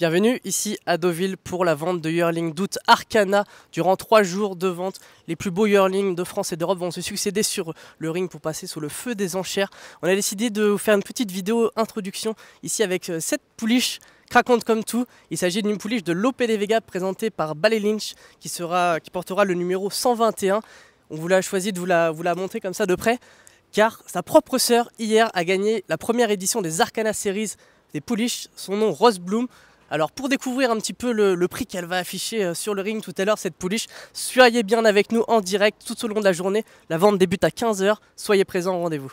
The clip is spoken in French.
Bienvenue ici à Deauville pour la vente de yearling d'août Arcana. Durant trois jours de vente, les plus beaux yearlings de France et d'Europe vont se succéder sur le ring pour passer sous le feu des enchères. On a décidé de vous faire une petite vidéo introduction ici avec cette euh, pouliche craquante comme tout. Il s'agit d'une pouliche de l'OPD Vega présentée par Ballet Lynch qui, sera, qui portera le numéro 121. On vous l'a choisi de vous la, vous la montrer comme ça de près car sa propre sœur hier a gagné la première édition des Arcana Series des pouliches, son nom Rose Bloom. Alors pour découvrir un petit peu le, prix qu'elle va afficher euh, sur le ring tout à l'heure, cette pouliche, soyez bien avec nous en direct tout au long de la journée. La vente débute à 15h, soyez présents au rendez-vous.